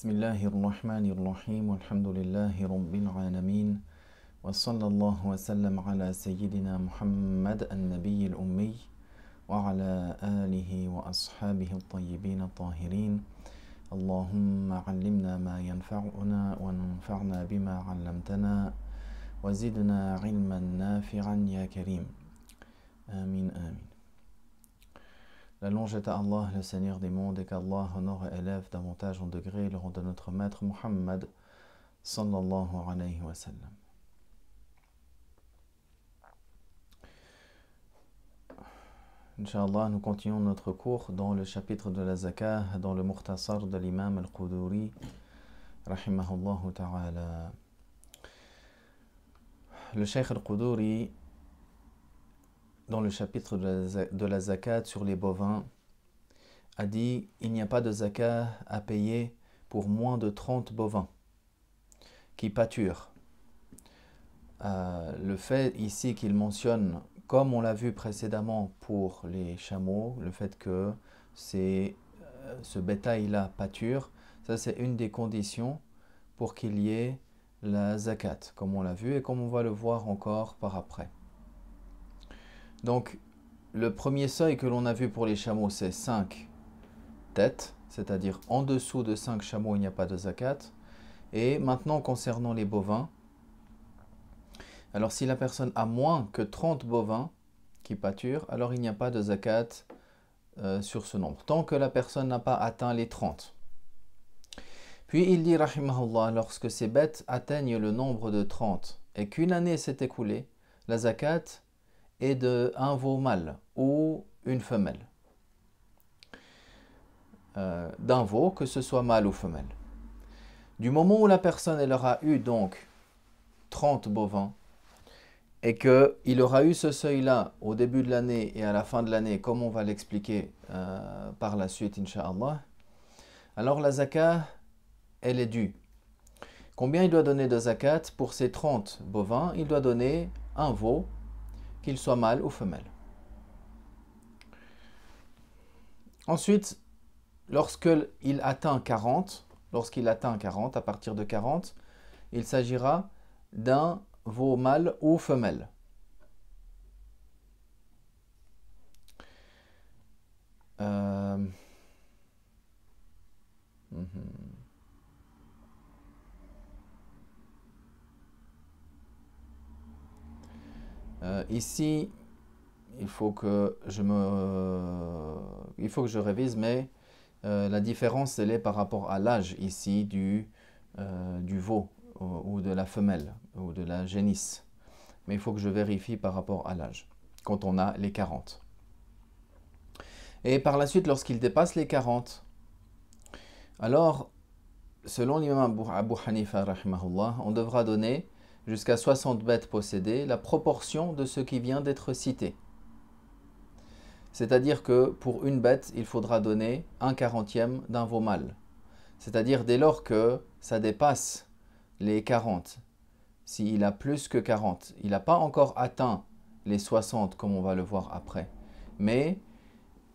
بسم الله الرحمن الرحيم والحمد لله رب العالمين وصلى الله وسلم على سيدنا محمد النبي الأمي وعلى آله وأصحابه الطيبين الطاهرين اللهم علمنا ما ينفعنا وانفعنا بما علمتنا وزدنا علما نافعا يا كريم آمين آمين La longe est à Allah, le Seigneur des mondes, et qu'Allah honore et élève davantage en degré le rang de notre maître Muhammad sallallahu alayhi wa sallam. Inch'Allah, nous continuons notre cours dans le chapitre de la zakah, dans le Muhtasar de l'imam al-Quduri, rahimahullah ta'ala. Le sheikh al-Quduri dans le chapitre de la, zakat sur les bovins, a dit Il n'y a pas de zakat à payer pour moins de 30 bovins qui pâturent. Euh, le fait ici qu'il mentionne, comme on l'a vu précédemment pour les chameaux, le fait que c'est euh, ce bétail-là pâture, ça c'est une des conditions pour qu'il y ait la zakat, comme on l'a vu et comme on va le voir encore par après. Donc, le premier seuil que l'on a vu pour les chameaux, c'est 5 têtes, c'est-à-dire en dessous de 5 chameaux, il n'y a pas de zakat. Et maintenant, concernant les bovins, alors si la personne a moins que 30 bovins qui pâturent, alors il n'y a pas de zakat euh, sur ce nombre, tant que la personne n'a pas atteint les 30. Puis il dit, rahimahullah, lorsque ces bêtes atteignent le nombre de 30 et qu'une année s'est écoulée, la zakat et de un veau mâle ou une femelle. Euh, d'un veau, que ce soit mâle ou femelle. Du moment où la personne elle aura eu donc 30 bovins et qu'il aura eu ce seuil-là au début de l'année et à la fin de l'année, comme on va l'expliquer euh, par la suite, Inch'Allah, alors la zakat, elle est due. Combien il doit donner de zakat Pour ces 30 bovins, il doit donner un veau qu'il soit mâle ou femelle. Ensuite, lorsqu'il atteint 40, lorsqu'il atteint 40, à partir de 40, il s'agira d'un veau mâle ou femelle. Euh, mhm. Euh, ici, il faut que je me, euh, il faut que je révise, mais euh, la différence elle est par rapport à l'âge ici du, du veau ou, ou, de la femelle ou de la génisse. Mais il faut que je vérifie par rapport à l'âge quand on a les 40. Et par la suite, lorsqu'il dépasse les 40, alors selon l'imam Abu Hanifa, on devra donner jusqu'à 60 bêtes possédées, la proportion de ce qui vient d'être cité. C'est-à-dire que pour une bête, il faudra donner un quarantième d'un veau mâle. C'est-à-dire dès lors que ça dépasse les 40, s'il a plus que 40, il n'a pas encore atteint les 60 comme on va le voir après, mais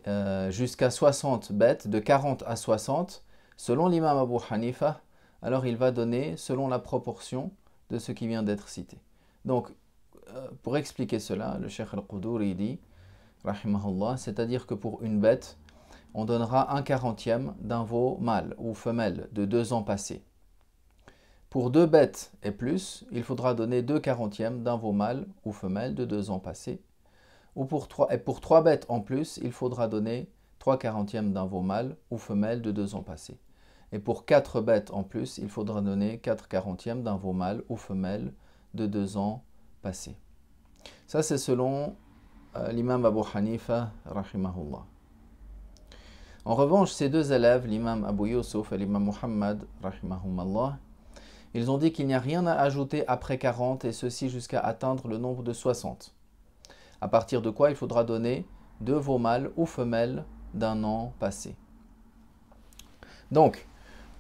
euh, jusqu'à 60 bêtes, de 40 à 60, selon l'imam Abu Hanifa, alors il va donner selon la proportion de ce qui vient d'être cité. Donc, euh, pour expliquer cela, le Cheikh Al-Quduri dit, c'est-à-dire que pour une bête, on donnera un quarantième d'un veau mâle ou femelle de deux ans passés. Pour deux bêtes et plus, il faudra donner deux quarantièmes d'un veau mâle ou femelle de deux ans passés. Ou pour trois, et pour trois bêtes en plus, il faudra donner trois quarantièmes d'un veau mâle ou femelle de deux ans passés. Et pour 4 bêtes en plus, il faudra donner 4 quarantièmes d'un veau mâle ou femelle de 2 ans passés. Ça, c'est selon euh, l'imam Abu Hanifa, rahimahullah. En revanche, ces deux élèves, l'imam Abu Yusuf et l'imam Muhammad, rahimahoullah, ils ont dit qu'il n'y a rien à ajouter après 40 et ceci jusqu'à atteindre le nombre de 60. À partir de quoi il faudra donner deux veaux mâles ou femelles d'un an passé. Donc,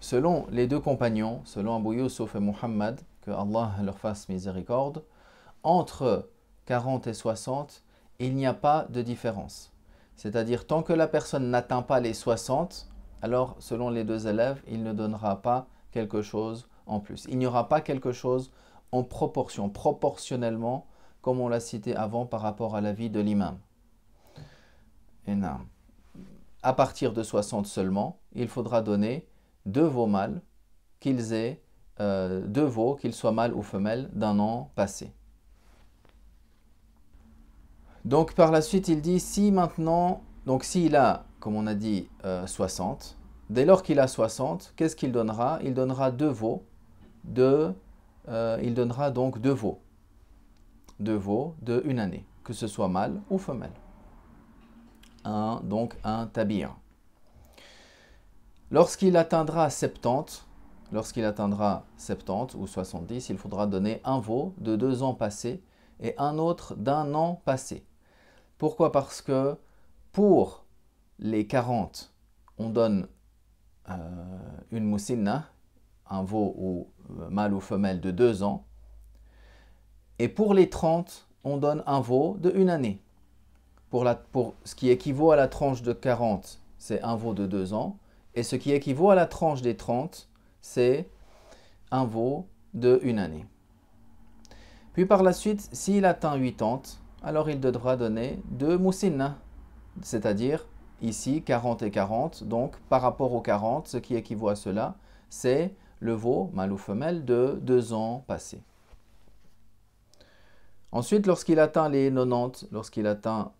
Selon les deux compagnons, selon Abou Yusuf et Muhammad, que Allah leur fasse miséricorde, entre 40 et 60, il n'y a pas de différence. C'est-à-dire, tant que la personne n'atteint pas les 60, alors selon les deux élèves, il ne donnera pas quelque chose en plus. Il n'y aura pas quelque chose en proportion, proportionnellement, comme on l'a cité avant par rapport à la vie de l'imam. À partir de 60 seulement, il faudra donner deux veaux mâles, qu'ils aient euh, deux veaux, qu'ils soient mâles ou femelles, d'un an passé. Donc par la suite, il dit si maintenant, donc s'il a, comme on a dit, 60, euh, dès lors qu'il a 60, qu'est-ce qu'il donnera Il donnera deux veaux, de, euh, il donnera donc deux veaux, deux veaux de une année, que ce soit mâle ou femelle. Un, donc un tabir. Lorsqu'il atteindra 70, lorsqu'il atteindra 70 ou 70, il faudra donner un veau de deux ans passés et un autre d'un an passé. Pourquoi Parce que pour les 40, on donne euh, une moussinna, hein, un veau ou euh, mâle ou femelle de deux ans. Et pour les 30, on donne un veau de une année. Pour, pour ce qui équivaut à la tranche de 40, c'est un veau de deux ans. Et ce qui équivaut à la tranche des 30, c'est un veau de une année. Puis par la suite, s'il atteint 80, alors il devra donner deux moussines, c'est-à-dire ici 40 et 40. Donc par rapport aux 40, ce qui équivaut à cela, c'est le veau mâle ou femelle de deux ans passés. Ensuite, lorsqu'il atteint les 90, lorsqu'il atteint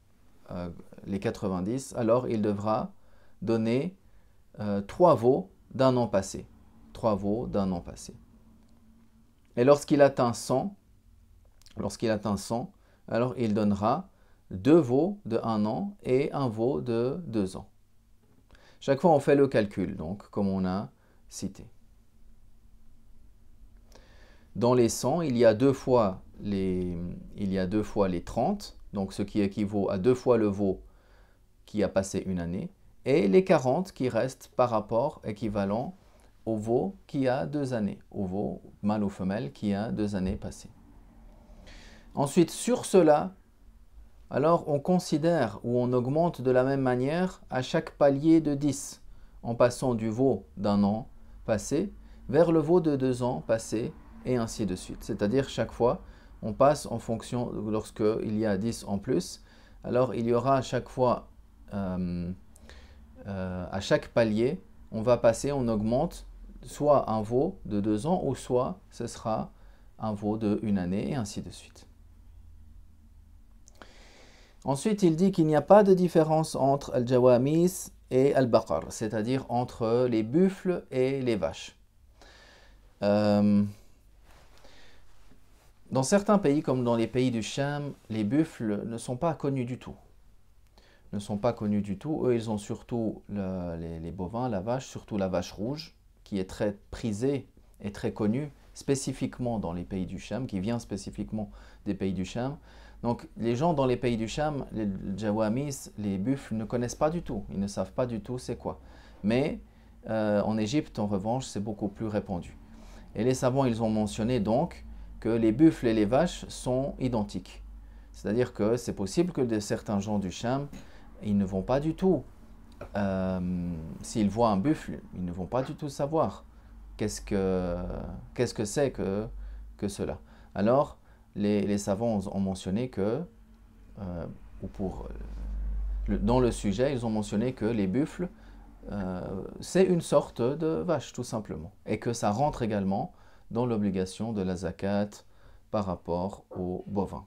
les 90, alors il devra donner 3 euh, veaux d'un an passé. Trois veaux d'un an passé. Et lorsqu'il atteint 100, lorsqu'il atteint 100, alors il donnera deux veaux de 1 an et un veau de deux ans. Chaque fois, on fait le calcul, donc, comme on a cité. Dans les 100, il y a deux fois les, il y a deux fois les 30, donc ce qui équivaut à deux fois le veau qui a passé une année et les 40 qui restent par rapport équivalent au veau qui a deux années, au veau mâle ou femelle qui a deux années passées. Ensuite, sur cela, alors on considère ou on augmente de la même manière à chaque palier de 10, en passant du veau d'un an passé vers le veau de deux ans passé, et ainsi de suite. C'est-à-dire chaque fois, on passe en fonction, lorsqu'il y a 10 en plus, alors il y aura à chaque fois... Euh, euh, à chaque palier, on va passer, on augmente soit un veau de deux ans ou soit ce sera un veau de une année et ainsi de suite. Ensuite, il dit qu'il n'y a pas de différence entre al-jawamis et al-baqar, c'est-à-dire entre les buffles et les vaches. Euh, dans certains pays, comme dans les pays du Cham, les buffles ne sont pas connus du tout ne sont pas connus du tout. Eux, ils ont surtout les, bovins, la vache, surtout la vache rouge, qui est très prisée et très connue, spécifiquement dans les pays du Cham, qui vient spécifiquement des pays du Cham. Donc, les gens dans les pays du Cham, les Jawamis, les buffles, ne connaissent pas du tout. Ils ne savent pas du tout c'est quoi. Mais euh, en Égypte, en revanche, c'est beaucoup plus répandu. Et les savants, ils ont mentionné donc que les buffles et les vaches sont identiques. C'est-à-dire que c'est possible que de certains gens du Cham ils ne vont pas du tout, euh, s'ils voient un buffle, ils ne vont pas du tout savoir qu'est-ce que qu'est-ce que c'est que, que cela. Alors, les, les savants ont mentionné que, euh, ou pour, euh, dans le sujet, ils ont mentionné que les buffles, c'est une sorte de vache, tout simplement. Et que ça rentre également dans l'obligation de la zakat par rapport aux bovins.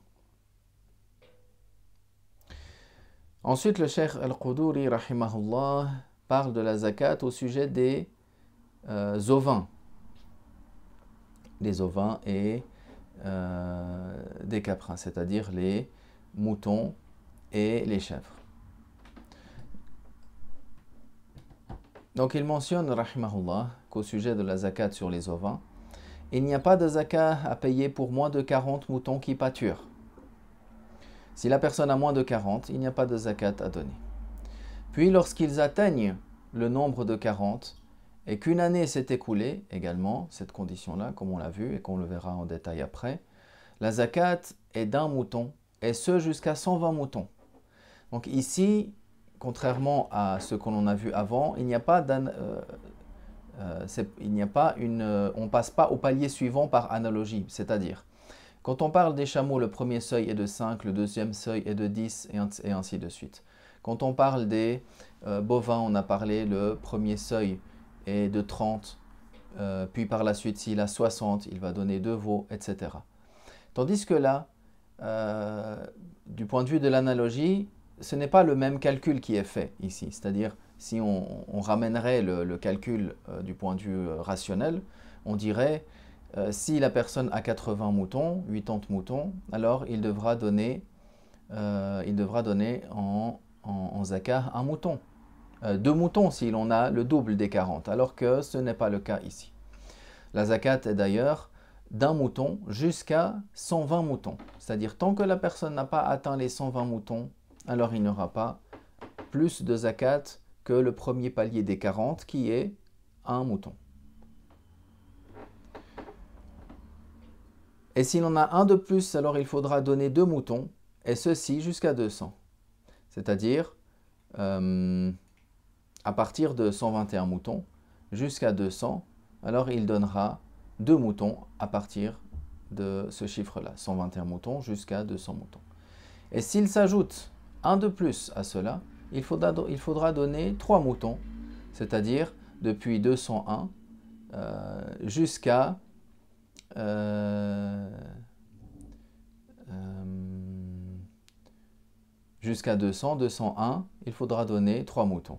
Ensuite, le cheikh Al-Quduri, rahimahullah, parle de la zakat au sujet des euh, ovins. Des ovins et euh, des caprins, c'est-à-dire les moutons et les chèvres. Donc il mentionne, rahimahullah, qu'au sujet de la zakat sur les ovins, il n'y a pas de zakat à payer pour moins de 40 moutons qui pâturent. Si la personne a moins de 40, il n'y a pas de zakat à donner. Puis lorsqu'ils atteignent le nombre de 40 et qu'une année s'est écoulée, également, cette condition-là, comme on l'a vu et qu'on le verra en détail après, la zakat est d'un mouton, et ce jusqu'à 120 moutons. Donc ici, contrairement à ce qu'on a vu avant, il n'y a pas euh, euh, une, euh, on passe pas au palier suivant par analogie, c'est-à-dire quand on parle des chameaux, le premier seuil est de 5, le deuxième seuil est de 10 et ainsi de suite. Quand on parle des euh, bovins, on a parlé le premier seuil est de 30, euh, puis par la suite s'il a 60, il va donner 2 veaux, etc. Tandis que là, euh, du point de vue de l'analogie, ce n'est pas le même calcul qui est fait ici. C'est-à-dire, si on, ramènerait le calcul du point de vue rationnel, on dirait euh, si la personne a 80 moutons, 80 moutons, alors il devra donner, euh, en, en, un mouton. Euh, deux moutons si l'on a le double des 40, alors que ce n'est pas le cas ici. La zakat est d'ailleurs d'un mouton jusqu'à 120 moutons. C'est-à-dire tant que la personne n'a pas atteint les 120 moutons, alors il n'aura pas plus de zakat que le premier palier des 40 qui est un mouton. Et s'il en a un de plus, alors il faudra donner deux moutons, et ceci jusqu'à 200. C'est-à-dire euh, à partir de 121 moutons jusqu'à 200, alors il donnera deux moutons à partir de ce chiffre-là, 121 moutons jusqu'à 200 moutons. Et s'il s'ajoute un de plus à cela, il faudra, donner trois moutons, c'est-à-dire depuis 201 euh, jusqu'à euh, euh, jusqu'à 200, 201, il faudra donner 3 moutons.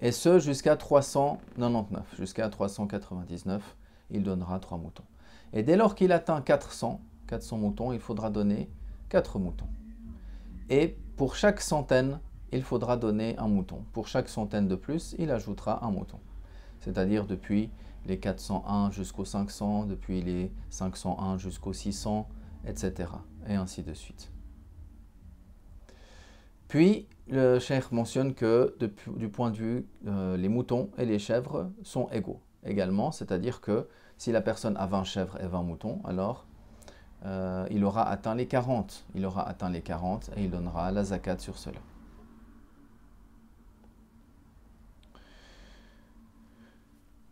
Et ce jusqu'à 399, jusqu'à 399, il donnera 3 moutons. Et dès lors qu'il atteint 400, 400 moutons, il faudra donner 4 moutons. Et pour chaque centaine, il faudra donner un mouton. Pour chaque centaine de plus, il ajoutera un mouton. C'est-à-dire depuis les 401 jusqu'aux 500, depuis les 501 jusqu'aux 600, etc. Et ainsi de suite. Puis, le cheikh mentionne que du point de vue, euh, les moutons et les chèvres sont égaux également, c'est-à-dire que si la personne a 20 chèvres et 20 moutons, alors euh, il aura atteint les 40. Il aura atteint les 40 et il donnera la zakat sur cela.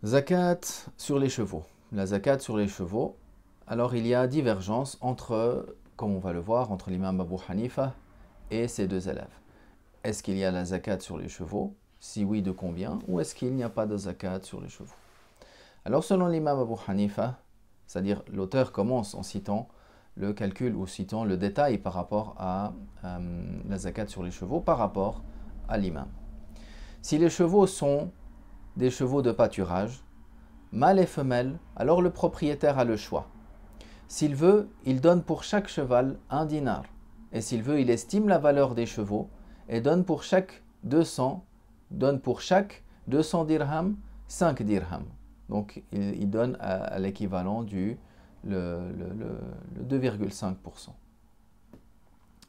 Zakat sur les chevaux. La zakat sur les chevaux. Alors il y a divergence entre, comme on va le voir, entre l'imam Abu Hanifa et ses deux élèves. Est-ce qu'il y a la zakat sur les chevaux Si oui, de combien Ou est-ce qu'il n'y a pas de zakat sur les chevaux Alors selon l'imam Abu Hanifa, c'est-à-dire l'auteur commence en citant le calcul ou citant le détail par rapport à euh, la zakat sur les chevaux par rapport à l'imam. Si les chevaux sont des chevaux de pâturage, mâle et femelle, alors le propriétaire a le choix. S'il veut, il donne pour chaque cheval un dinar, et s'il veut, il estime la valeur des chevaux et donne pour chaque 200, donne pour chaque 200 dirhams 5 dirhams. Donc il, donne à, l'équivalent du le, 2,5%.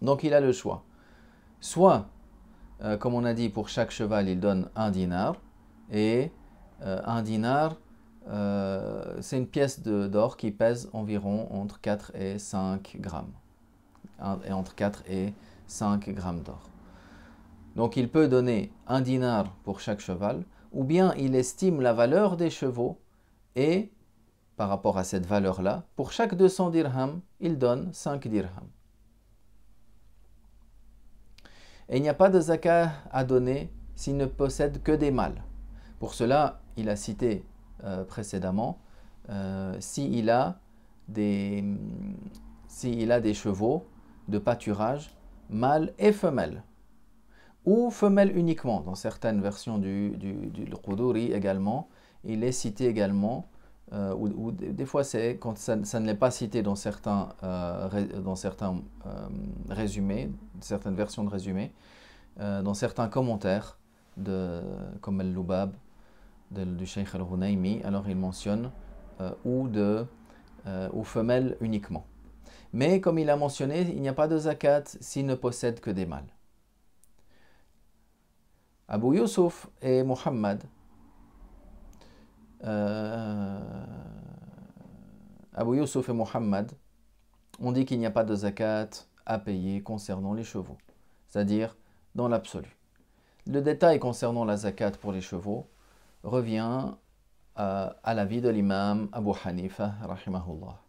Donc il a le choix. Soit, euh, comme on a dit, pour chaque cheval, il donne un dinar, et euh, un dinar, euh, c'est une pièce d'or qui pèse environ entre 4 et 5 grammes. Et entre 4 et 5 grammes d'or. Donc il peut donner un dinar pour chaque cheval, ou bien il estime la valeur des chevaux, et par rapport à cette valeur-là, pour chaque 200 dirhams, il donne 5 dirhams. Et il n'y a pas de zakat à donner s'il ne possède que des mâles. Pour cela, il a cité euh, précédemment, euh, s'il a, des, chevaux de pâturage, mâles et femelles ou femelles uniquement, dans certaines versions du, du, également, il est cité également, euh, ou, des fois c'est quand ça, ne l'est pas cité dans certains, dans certains résumés, certaines versions de résumés, dans certains commentaires, de, comme le lubab du Sheikh al-Hunaymi, alors il mentionne euh, ou, de, ou euh, femelles uniquement. Mais comme il a mentionné, il n'y a pas de zakat s'il ne possède que des mâles. Abu Yusuf et Muhammad, euh, Abu Yusuf et Muhammad ont dit qu'il n'y a pas de zakat à payer concernant les chevaux, c'est-à-dire dans l'absolu. Le détail concernant la zakat pour les chevaux, revient euh, à la vie de l'imam Abu Hanifa, rahimahullah.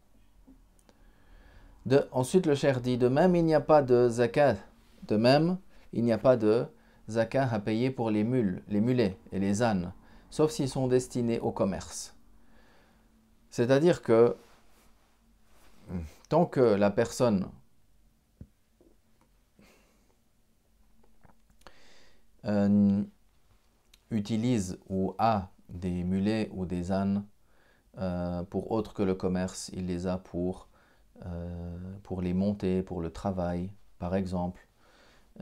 ensuite, le cher dit, de même, il n'y a pas de zakat. De même, il n'y a pas de zakat à payer pour les mules, les mulets et les ânes, sauf s'ils sont destinés au commerce. C'est-à-dire que tant que la personne euh, utilise ou a des mulets ou des ânes euh, pour autre que le commerce, il les a pour, euh, pour les monter, pour le travail, par exemple.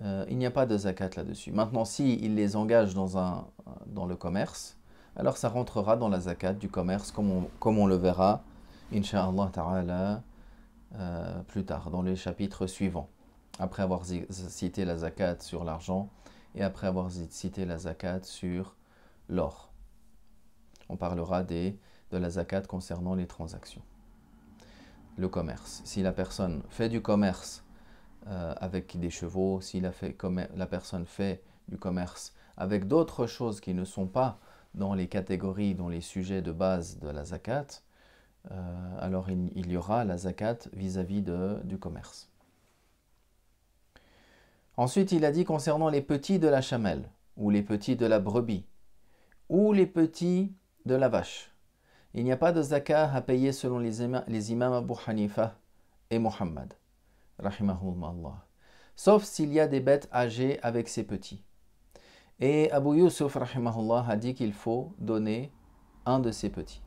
Euh, il n'y a pas de zakat là-dessus. Maintenant, s'il les engage dans, un, dans le commerce, alors ça rentrera dans la zakat du commerce, comme on, comme on le verra, inshallah ta'ala, plus tard, dans les chapitres suivants. Après avoir cité la zakat sur l'argent, et après avoir cité la zakat sur l'or. On parlera des, de la zakat concernant les transactions. Le commerce. Si la personne fait du commerce euh, avec des chevaux, si la, personne fait du commerce avec d'autres choses qui ne sont pas dans les catégories, dans les sujets de base de la zakat, euh, alors il, y aura la zakat vis à -vis du commerce. Ensuite, il a dit concernant les petits de la chamelle, ou les petits de la brebis, ou les petits de la vache. Il n'y a pas de zakat à payer selon les, imams, les Abu Hanifa et Muhammad. Sauf s'il y a des bêtes âgées avec ses petits. Et Abu Yusuf a dit qu'il faut donner un de ces petits.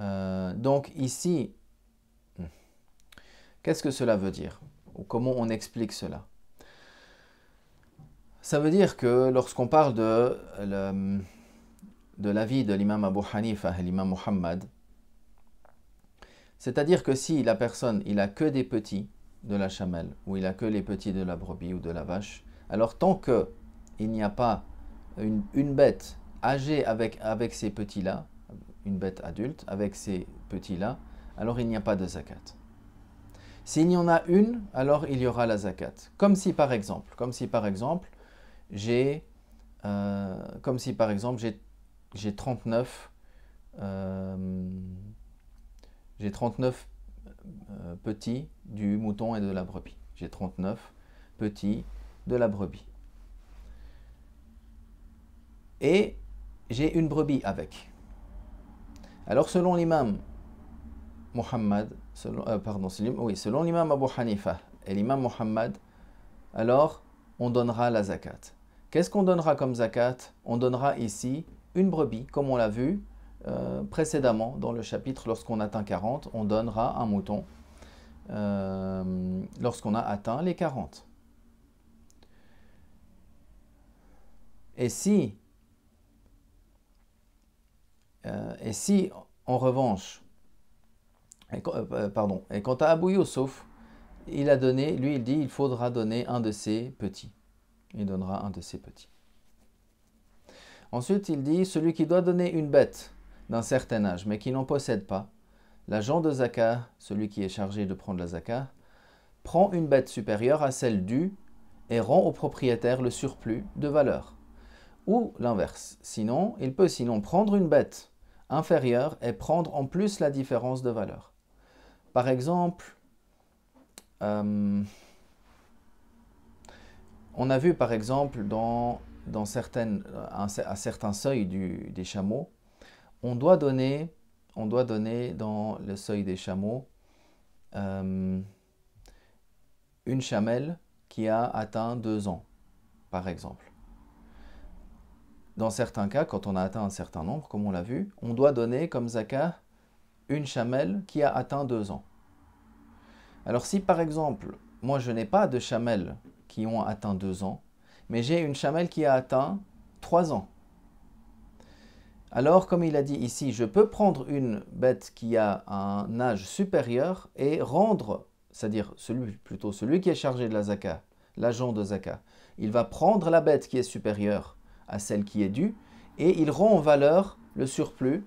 Euh, donc ici, hmm, qu'est-ce que cela veut dire comment on explique cela. Ça veut dire que lorsqu'on parle de, la vie de l'imam Abu Hanifa l'imam Muhammad, c'est-à-dire que si la personne, il a que des petits de la chamelle, ou il a que les petits de la brebis ou de la vache, alors tant que il n'y a pas une, bête âgée avec, avec ces petits-là, une bête adulte avec ces petits-là, alors il n'y a pas de zakat. S'il y en a une, alors il y aura la zakat. Comme si par exemple, comme si par exemple, j'ai euh, comme si par exemple j'ai 39 j'ai 39 euh, euh, petits du mouton et de la brebis. J'ai 39 petits de la brebis. Et j'ai une brebis avec. Alors selon l'imam Muhammad, selon, euh, pardon, oui, selon l'imam Abu Hanifa et l'imam Muhammad, alors on donnera la zakat. Qu'est-ce qu'on donnera comme zakat On donnera ici une brebis, comme on l'a vu euh, précédemment dans le chapitre, lorsqu'on atteint 40, on donnera un mouton euh, lorsqu'on a atteint les 40. Et si, et si en revanche, et, euh, euh, pardon. Et quant à Abu Youssef, il a donné, lui il dit, il faudra donner un de ses petits. Il donnera un de ses petits. Ensuite, il dit, celui qui doit donner une bête d'un certain âge, mais qui n'en possède pas, l'agent de Zaka, celui qui est chargé de prendre la Zaka, prend une bête supérieure à celle due et rend au propriétaire le surplus de valeur. Ou l'inverse. Sinon, il peut sinon prendre une bête inférieure et prendre en plus la différence de valeur. Par exemple, euh, on a vu par exemple à, certains seuils des chameaux, on doit donner, dans le seuil des chameaux euh, une chamelle qui a atteint deux ans, par exemple. Dans certains cas, quand on a atteint un certain nombre, comme on l'a vu, on doit donner comme zaka une chamelle qui a atteint deux ans. Alors si par exemple, moi je n'ai pas de chamelles qui ont atteint deux ans, mais j'ai une chamelle qui a atteint trois ans. Alors, comme il a dit ici, je peux prendre une bête qui a un âge supérieur et rendre, c'est-à-dire celui, plutôt celui qui est chargé de la zaka, l'agent de zaka, il va prendre la bête qui est supérieure à celle qui est due et il rend en valeur le surplus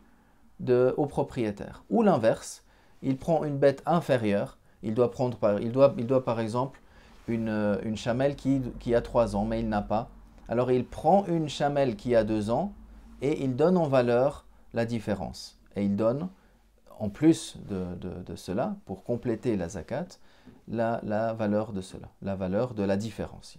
de, au propriétaire. Ou l'inverse, il prend une bête inférieure, il doit, prendre par, il il doit par exemple une, euh, chamelle qui, a 3 ans, mais il n'a pas. Alors il prend une chamelle qui a 2 ans et il donne en valeur la différence. Et il donne, en plus de, cela, pour compléter la zakat, la, la, valeur de cela, la valeur de la différence.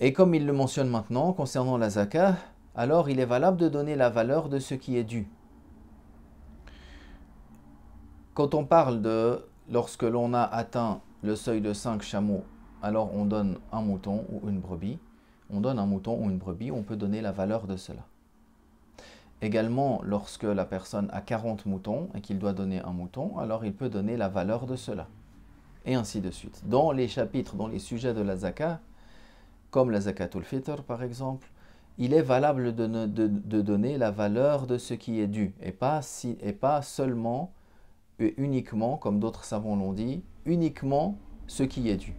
Et comme il le mentionne maintenant, concernant la zakat, alors il est valable de donner la valeur de ce qui est dû. Quand on parle de lorsque l'on a atteint le seuil de 5 chameaux, alors on donne un mouton ou une brebis. On donne un mouton ou une brebis, on peut donner la valeur de cela. Également, lorsque la personne a 40 moutons et qu'il doit donner un mouton, alors il peut donner la valeur de cela. Et ainsi de suite. Dans les chapitres, dans les sujets de la zaka, comme la zakatul fitr par exemple, il est valable de, donner la valeur de ce qui est dû et pas, et pas seulement et uniquement, comme d'autres savants l'ont dit, uniquement ce qui est dû.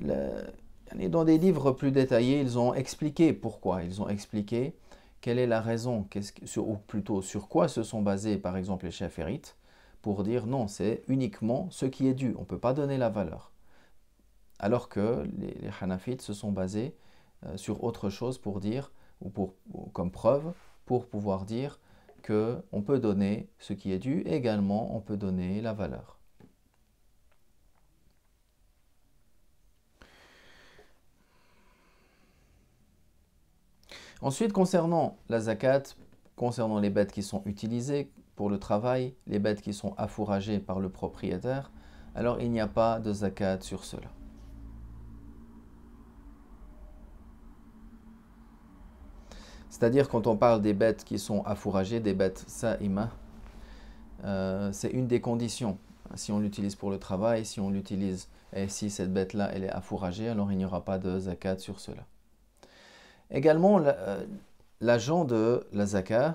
Le, dans des livres plus détaillés, ils ont expliqué pourquoi, ils ont expliqué quelle est la raison, ou plutôt sur quoi se sont basés par exemple les chefs hérites pour dire non, c'est uniquement ce qui est dû, on ne peut pas donner la valeur. Alors que les, les Hanafites se sont basés euh, sur autre chose pour dire, ou, pour, comme preuve, pour pouvoir dire qu'on peut donner ce qui est dû, également on peut donner la valeur. Ensuite, concernant la zakat, concernant les bêtes qui sont utilisées pour le travail, les bêtes qui sont affouragées par le propriétaire, alors il n'y a pas de zakat sur cela. C'est-à-dire quand on parle des bêtes qui sont affouragées, des bêtes sa'ima, euh, c'est une des conditions. Si on l'utilise pour le travail, si on l'utilise et si cette bête-là elle est affouragée, alors il n'y aura pas de zakat sur cela. Également, euh, l'agent de la zakat,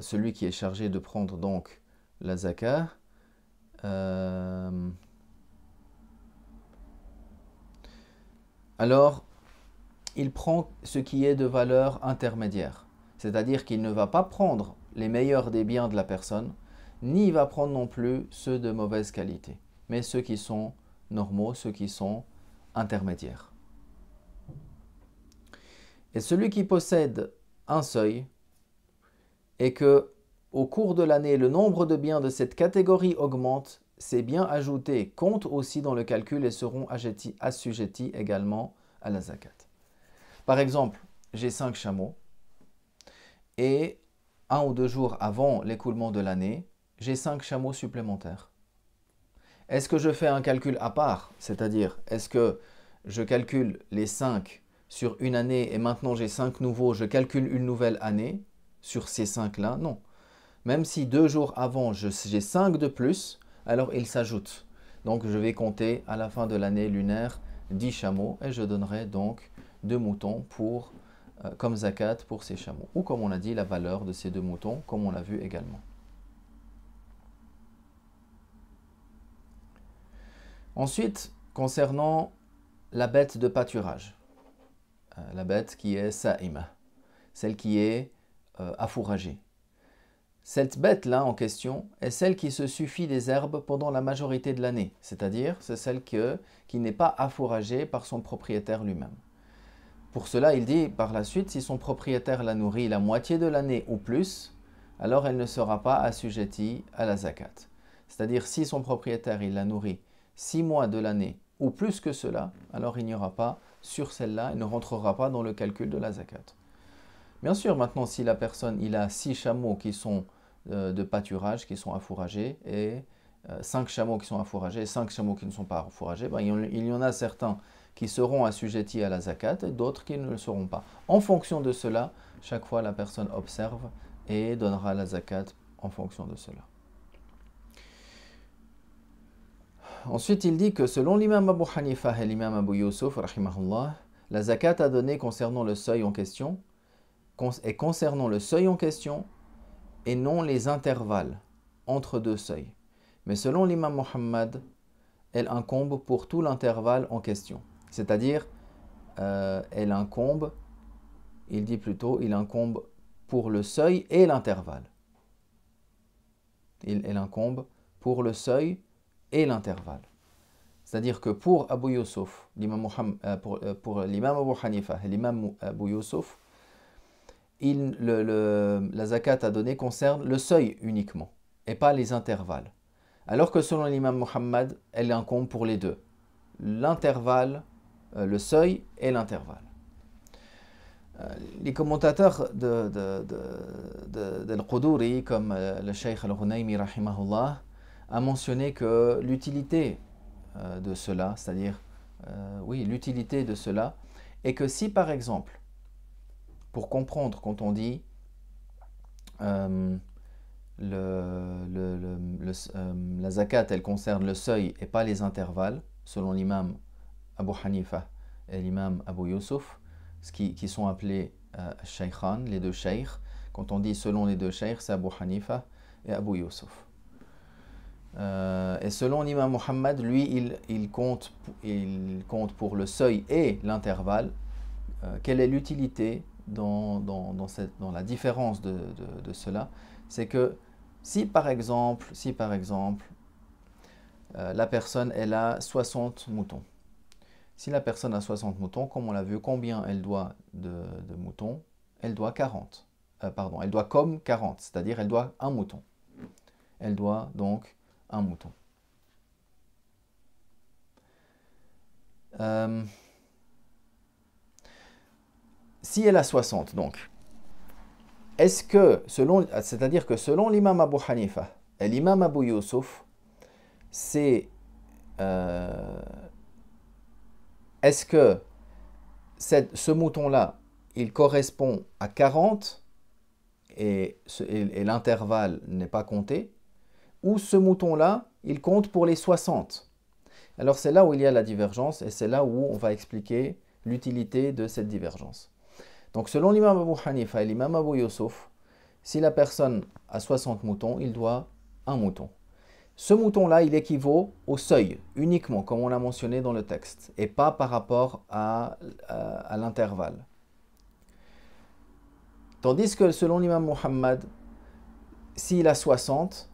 celui qui est chargé de prendre donc la zakat, euh, alors il prend ce qui est de valeur intermédiaire. C'est-à-dire qu'il ne va pas prendre les meilleurs des biens de la personne, ni va prendre non plus ceux de mauvaise qualité, mais ceux qui sont normaux, ceux qui sont intermédiaires. Et celui qui possède un seuil, et que au cours de l'année, le nombre de biens de cette catégorie augmente, ces biens ajoutés comptent aussi dans le calcul et seront assujettis également à la zakat. Par exemple, j'ai 5 chameaux et un ou deux jours avant l'écoulement de l'année, j'ai 5 chameaux supplémentaires. Est-ce que je fais un calcul à part C'est-à-dire, est-ce que je calcule les 5 sur une année et maintenant j'ai 5 nouveaux, je calcule une nouvelle année sur ces 5-là Non. Même si deux jours avant j'ai 5 de plus, alors ils s'ajoutent. Donc je vais compter à la fin de l'année lunaire 10 chameaux et je donnerai donc de moutons pour, euh, comme zakat pour ces chameaux. Ou comme on l'a dit, la valeur de ces deux moutons, comme on l'a vu également. Ensuite, concernant la bête de pâturage, euh, la bête qui est sa'ima, celle qui est euh, affouragée. Cette bête-là en question est celle qui se suffit des herbes pendant la majorité de l'année, c'est-à-dire c'est celle qui n'est pas affouragée par son propriétaire lui-même. Pour cela, il dit par la suite, si son propriétaire la nourrit la moitié de l'année ou plus, alors elle ne sera pas assujettie à la zakat. C'est-à-dire si son propriétaire il la nourrit six mois de l'année ou plus que cela, alors il n'y aura pas sur celle-là, elle ne rentrera pas dans le calcul de la zakat. Bien sûr, maintenant si la personne il a six chameaux qui sont euh, de pâturage, qui sont affouragés et euh, cinq chameaux qui sont affouragés, et cinq chameaux qui ne sont pas affouragés, ben, il y en a certains qui seront assujettis à la zakat et d'autres qui ne le seront pas. En fonction de cela, chaque fois la personne observe et donnera la zakat en fonction de cela. Ensuite, il dit que selon l'imam Abu Hanifa et l'imam Abu Yusuf, la zakat à donner concernant le seuil en question est concernant le seuil en question et non les intervalles entre deux seuils. Mais selon l'imam Muhammad elle incombe pour tout l'intervalle en question. C'est-à-dire, euh, elle incombe, il dit plutôt, il incombe pour le seuil et l'intervalle. elle incombe pour le seuil et l'intervalle. C'est-à-dire que pour Abu euh, pour, euh, pour l'imam Abu Hanifa l'imam Abu Yusuf, la zakat à donner concerne le seuil uniquement et pas les intervalles. Alors que selon l'imam Muhammad, elle incombe pour les deux. L'intervalle euh, le seuil et l'intervalle. Euh, les commentateurs de, de, quduri comme euh, le Sheikh Al-Hunaymi, a mentionné que l'utilité de cela, c'est-à-dire, oui, l'utilité de cela, est que si par exemple, pour comprendre quand on dit la zakat, elle concerne le seuil et pas les intervalles, selon l'imam Abu Hanifa et l'imam Abu Yusuf, qui, qui sont appelés euh, les deux Shaykh. Quand on dit selon les deux shaykhs, c'est Abu Hanifa et Abu Yusuf. Euh, et selon l'imam Muhammad, lui, il, il, compte, il compte pour le seuil et l'intervalle. Euh, quelle est l'utilité dans, dans la différence de, cela C'est que si par exemple, si par exemple, euh, la personne elle a 60 moutons, si la personne a 60 moutons, comme on l'a vu, combien elle doit de, moutons Elle doit 40. Euh, pardon, elle doit comme 40, c'est-à-dire elle doit un mouton. Elle doit donc un mouton. Euh, si elle a 60, donc, est-ce que, selon, c'est-à-dire que selon l'imam Abu Hanifa et l'imam Abu Yusuf, c'est euh, est-ce que ce mouton-là, il correspond à 40 et, l'intervalle n'est pas compté, ou ce mouton-là, il compte pour les 60 Alors c'est là où il y a la divergence et c'est là où on va expliquer l'utilité de cette divergence. Donc selon l'imam Abu Hanifa et l'imam Abu Yusuf, si la personne a 60 moutons, il doit un mouton. Ce mouton-là, il équivaut au seuil, uniquement, comme on l'a mentionné dans le texte, et pas par rapport à, l'intervalle. Tandis que selon l'imam Muhammad, s'il a 60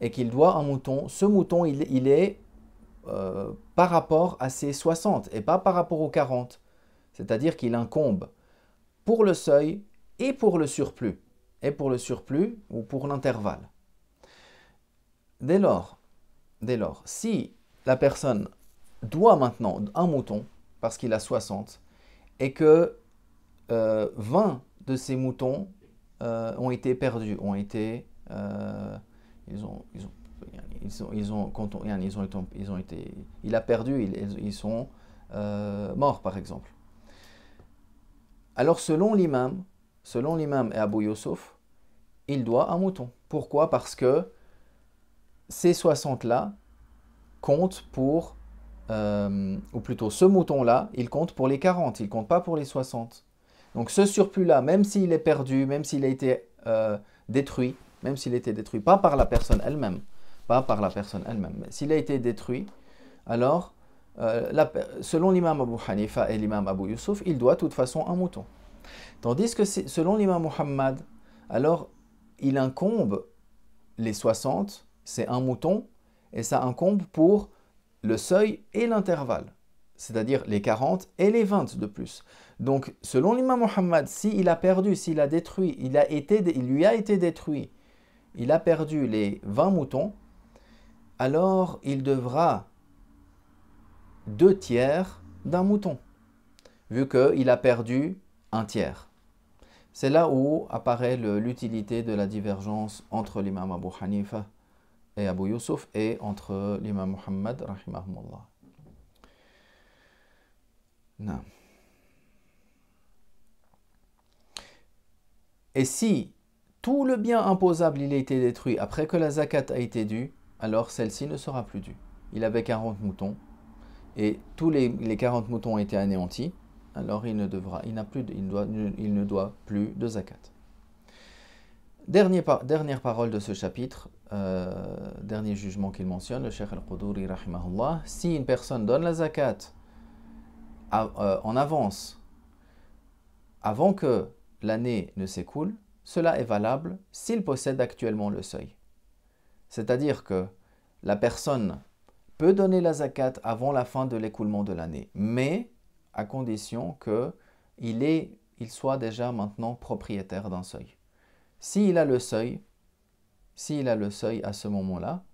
et qu'il doit un mouton, ce mouton, il, est euh, par rapport à ses 60 et pas par rapport aux 40. C'est-à-dire qu'il incombe pour le seuil et pour le surplus, et pour le surplus ou pour l'intervalle. Dès lors, dès lors, si la personne doit maintenant un mouton, parce qu'il a 60, et que 20 euh, de ces moutons euh, ont été perdus, ont été... Euh, ils ont... Ils ont ils ont, il a perdu, ils, sont morts par exemple. Alors selon l'imam, selon l'imam et Abu Yusuf, il doit un mouton. Pourquoi Parce que ces 60-là comptent pour, euh, ou plutôt ce mouton-là, il compte pour les 40, il ne compte pas pour les 60. Donc ce surplus-là, même s'il est perdu, même s'il a été euh, détruit, même s'il a été détruit, pas par la personne elle-même, pas par la personne elle-même, mais s'il a été détruit, alors, euh, selon l'imam Abu Hanifa et l'imam Abu Yusuf, il doit de toute façon un mouton. Tandis que selon l'imam Muhammad, alors il incombe les 60 c'est un mouton et ça incombe pour le seuil et l'intervalle, c'est-à-dire les 40 et les 20 de plus. Donc, selon l'imam Muhammad s'il a perdu, s'il a détruit, il, a été, il lui a été détruit, il a perdu les 20 moutons, alors il devra deux tiers d'un mouton, vu qu'il a perdu un tiers. C'est là où apparaît l'utilité de la divergence entre l'imam Abu Hanifa et Abu Yusuf et entre l'imam Muhammad rahimahumullah. Non. Et si tout le bien imposable il a été détruit après que la zakat a été due, alors celle-ci ne sera plus due. Il avait 40 moutons et tous les, 40 moutons ont été anéantis, alors il ne devra, il n'a plus, doit, il ne doit plus de zakat. Dernier dernière parole de ce chapitre, euh, dernier jugement qu'il mentionne, le Cheikh al qudouri rahimahullah, si une personne donne la zakat euh, en avance, avant que l'année ne s'écoule, cela est valable s'il possède actuellement le seuil. C'est-à-dire que la personne peut donner la zakat avant la fin de l'écoulement de l'année, mais à condition qu'il il soit déjà maintenant propriétaire d'un seuil. S'il a le seuil, s'il a le seuil à ce moment-là,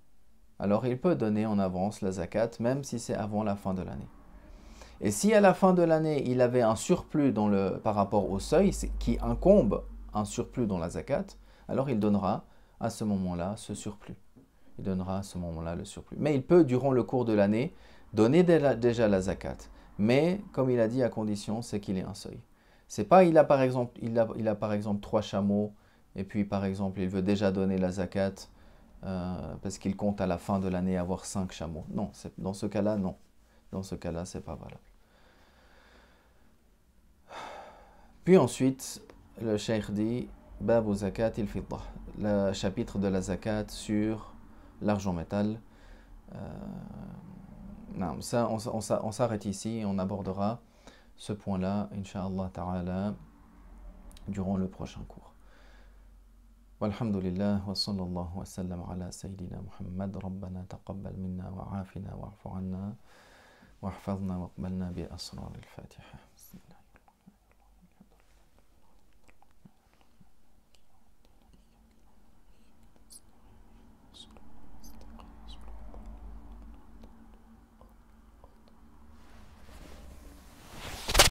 alors il peut donner en avance la zakat, même si c'est avant la fin de l'année. Et si à la fin de l'année, il avait un surplus par rapport au seuil, qui incombe un surplus dans la zakat, alors il donnera à ce moment-là ce surplus. Il donnera à ce moment-là le surplus. Mais il peut, durant le cours de l'année, donner déjà la zakat. Mais, comme il a dit, à condition, c'est qu'il ait un seuil. C'est pas, il a par exemple, il il a par exemple trois chameaux, et puis par exemple il veut déjà donner la zakat euh, parce qu'il compte à la fin de l'année avoir 5 chameaux. Non, dans ce cas-là, non. Dans ce cas-là, c'est pas valable. Puis ensuite, le cheikh dit Babu zakat il fiddah le chapitre de la zakat sur l'argent métal. Euh, non, ça, on, s'arrête ici et on abordera ce point-là, Inch'Allah Ta'ala, durant le prochain cours. والحمد لله وصلى الله وسلم على سيدنا محمد ربنا تقبل منا وعافنا واعف عنا واحفظنا واقبلنا بأسرار الفاتحة